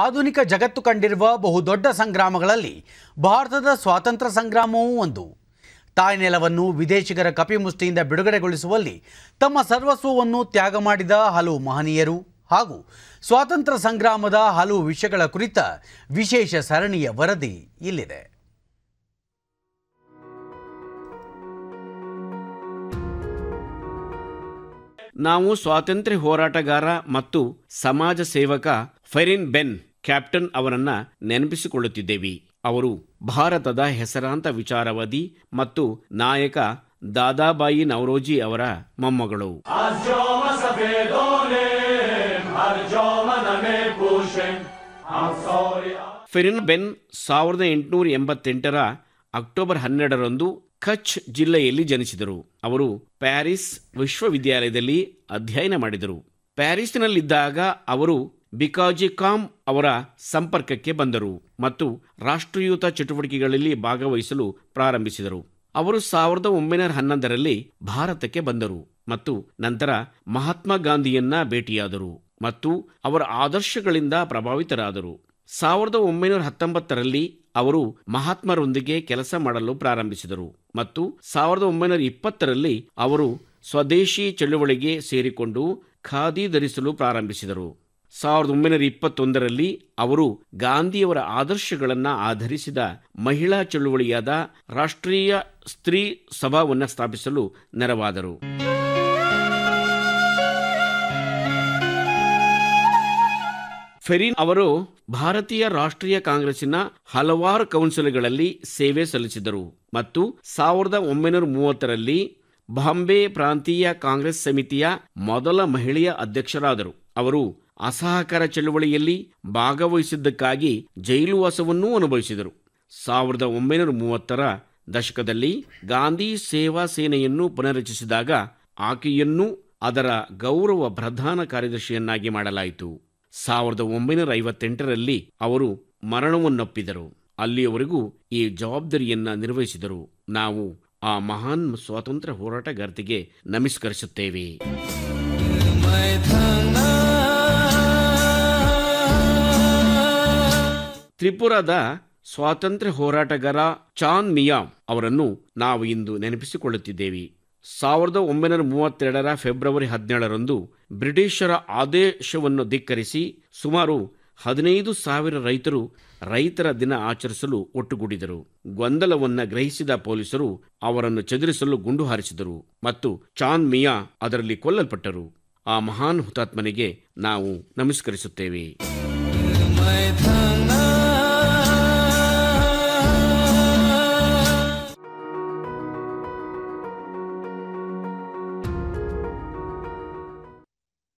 ಆಧುನಿಕ ಜಗತ್ತು ಕಂಡಿರುವ ಬಹುದೊಡ್ಡ ಸಂಗ್ರಾಮಗಳಲ್ಲಿ ಭಾರತದ ಸ್ವಾತಂತ್ರ್ಯ ಸಂಗ್ರಾಮವೂ ಒಂದು ತಾಯ್ನೆಲವನ್ನು ವಿದೇಶಿಗರ ಕಪಿಮುಷ್ಟಿಯಿಂದ ಬಿಡುಗಡೆಗೊಳಿಸುವಲ್ಲಿ ತಮ್ಮ ಸರ್ವಸ್ವವನ್ನು ತ್ಯಾಗ ಮಾಡಿದ ಹಲವು ಮಹನೀಯರು ಹಾಗೂ ಸ್ವಾತಂತ್ರ್ಯ ಸಂಗ್ರಾಮದ ಹಲವು ವಿಷಯಗಳ ಕುರಿತ ವಿಶೇಷ ಸರಣಿಯ ವರದಿ ಇಲ್ಲಿದೆ ನಾವು ಸ್ವಾತಂತ್ರ್ಯ ಹೋರಾಟಗಾರ ಮತ್ತು ಸಮಾಜ ಸೇವಕ ಫೆರಿನ್ ಬೆನ್ ಕ್ಯಾಪ್ಟನ್ ಅವರನ್ನ ನೆನಪಿಸಿಕೊಳ್ಳುತ್ತಿದ್ದೇವೆ ಅವರು ಭಾರತದ ಹೆಸರಾಂತ ವಿಚಾರವಾದಿ ಮತ್ತು ನಾಯಕ ದಾದಾಬಾಯಿ ನವರೋಜಿ ಅವರ ಮೊಮ್ಮಗಳು ಫೆರಿನ್ ಬೆನ್ ಸಾವಿರದ ಎಂಟುನೂರ ಎಂಬತ್ತೆಂಟರ ಅಕ್ಟೋಬರ್ ಹನ್ನೆರಡರಂದು ಕಚ್ ಜಿಲ್ಲೆಯಲ್ಲಿ ಜನಿಸಿದರು ಅವರು ಪ್ಯಾರಿಸ್ ವಿಶ್ವವಿದ್ಯಾಲಯದಲ್ಲಿ ಅಧ್ಯಯನ ಮಾಡಿದರು ಪ್ಯಾರಿಸ್ನಲ್ಲಿದ್ದಾಗ ಅವರು ಬಿಕಾಜಿ ಕಾಮ್ ಅವರ ಸಂಪರ್ಕಕ್ಕೆ ಬಂದರು ಮತ್ತು ರಾಷ್ಟ್ರೀಯುತ ಚಟುವಟಿಕೆಗಳಲ್ಲಿ ಭಾಗವಹಿಸಲು ಪ್ರಾರಂಭಿಸಿದರು ಅವರು ಸಾವಿರದ ಒಂಬೈನೂರ ಹನ್ನೊಂದರಲ್ಲಿ ಭಾರತಕ್ಕೆ ಬಂದರು ಮತ್ತು ನಂತರ ಮಹಾತ್ಮ ಗಾಂಧಿಯನ್ನ ಭೇಟಿಯಾದರು ಮತ್ತು ಅವರ ಆದರ್ಶಗಳಿಂದ ಪ್ರಭಾವಿತರಾದರು ಸಾವಿರದ ಒಂಬೈನೂರ ಹತ್ತೊಂಬತ್ತರಲ್ಲಿ ಅವರು ಮಹಾತ್ಮರೊಂದಿಗೆ ಕೆಲಸ ಮಾಡಲು ಪ್ರಾರಂಭಿಸಿದರು ಮತ್ತು ಸಾವಿರದ ಒಂಬೈನೂರ ಇಪ್ಪತ್ತರಲ್ಲಿ ಅವರು ಸ್ವದೇಶಿ ಚಳುವಳಿಗೆ ಸೇರಿಕೊಂಡು ಖಾದಿ ಧರಿಸಲು ಪ್ರಾರಂಭಿಸಿದರು ಸಾವಿರದ ಒಂಬೈನೂರ ಇಪ್ಪತ್ತೊಂದರಲ್ಲಿ ಅವರು ಗಾಂಧಿಯವರ ಆದರ್ಶಗಳನ್ನು ಆಧರಿಸಿದ ಮಹಿಳಾ ಚಳುವಳಿಯಾದ ರಾಷ್ಟ್ರೀಯ ಸ್ತ್ರೀ ಸಭಾವನ್ನು ಸ್ಥಾಪಿಸಲು ನೆರವಾದರು ಫೆರೀನ್ ಅವರು ಭಾರತೀಯ ರಾಷ್ಟ್ರೀಯ ಕಾಂಗ್ರೆಸ್ಸಿನ ಹಲವಾರು ಕೌನ್ಸಿಲ್ಗಳಲ್ಲಿ ಸೇವೆ ಸಲ್ಲಿಸಿದರು ಮತ್ತು ಸಾವಿರದ ಒಂಬೈನೂರ ಮೂವತ್ತರಲ್ಲಿ ಬಾಂಬೆ ಪ್ರಾಂತೀಯ ಕಾಂಗ್ರೆಸ್ ಸಮಿತಿಯ ಮೊದಲ ಮಹಿಳೆಯ ಅಧ್ಯಕ್ಷರಾದರು ಅವರು ಅಸಹಕಾರ ಚಳುವಳಿಯಲ್ಲಿ ಭಾಗವಹಿಸಿದ್ದಕ್ಕಾಗಿ ಜೈಲುವಾಸವನ್ನೂ ಅನುಭವಿಸಿದರು ಸಾವಿರದ ಒಂಬೈನೂರ ಮೂವತ್ತರ ದಶಕದಲ್ಲಿ ಗಾಂಧಿ ಸೇವಾ ಸೇನೆಯನ್ನು ಪುನರ್ರಚಿಸಿದಾಗ ಆಕೆಯನ್ನು ಅದರ ಗೌರವ ಪ್ರಧಾನ ಕಾರ್ಯದರ್ಶಿಯನ್ನಾಗಿ ಮಾಡಲಾಯಿತು ಸಾವಿರದ ಒಂಬೈನೂರ ಐವತ್ತೆಂಟರಲ್ಲಿ ಅವರು ಮರಣವನ್ನಪ್ಪಿದರು ಅಲ್ಲಿಯವರೆಗೂ ಈ ಜವಾಬ್ದಾರಿಯನ್ನು ನಿರ್ವಹಿಸಿದರು ನಾವು ಆ ಮಹಾನ್ ಸ್ವಾತಂತ್ರ್ಯ ಹೋರಾಟಗಾರ್ತಿಗೆ ನಮಸ್ಕರಿಸುತ್ತೇವೆ ತ್ರಿಪುರದ ಸ್ವಾತಂತ್ರ್ಯ ಹೋರಾಟಗಾರ ಚಾನ್ ಮಿಯಾಮ್ ಅವರನ್ನು ನಾವು ಇಂದು ನೆನಪಿಸಿಕೊಳ್ಳುತ್ತಿದ್ದೇವೆ ಸಾವಿರದ ಒಂಬೈನೂರ ಮೂವತ್ತೆರಡರ ಫೆಬ್ರವರಿ ಹದಿನೇಳರಂದು ಬ್ರಿಟಿಷರ ಆದೇಶವನ್ನು ಧಿಕ್ಕರಿಸಿ ಸುಮಾರು ಹದಿನೈದು ಸಾವಿರ ರೈತರು ರೈತರ ದಿನ ಆಚರಿಸಲು ಒಟ್ಟುಗೂಡಿದರು ಗೊಂದಲವನ್ನು ಗ್ರಹಿಸಿದ ಪೊಲೀಸರು ಅವರನ್ನು ಚದುರಿಸಲು ಗುಂಡು ಹಾರಿಸಿದರು ಮತ್ತು ಚಾನ್ ಮಿಯಾ ಅದರಲ್ಲಿ ಕೊಲ್ಲಲ್ಪಟ್ಟರು ಆ ಮಹಾನ್ ಹುತಾತ್ಮನಿಗೆ ನಾವು ನಮಸ್ಕರಿಸುತ್ತೇವೆ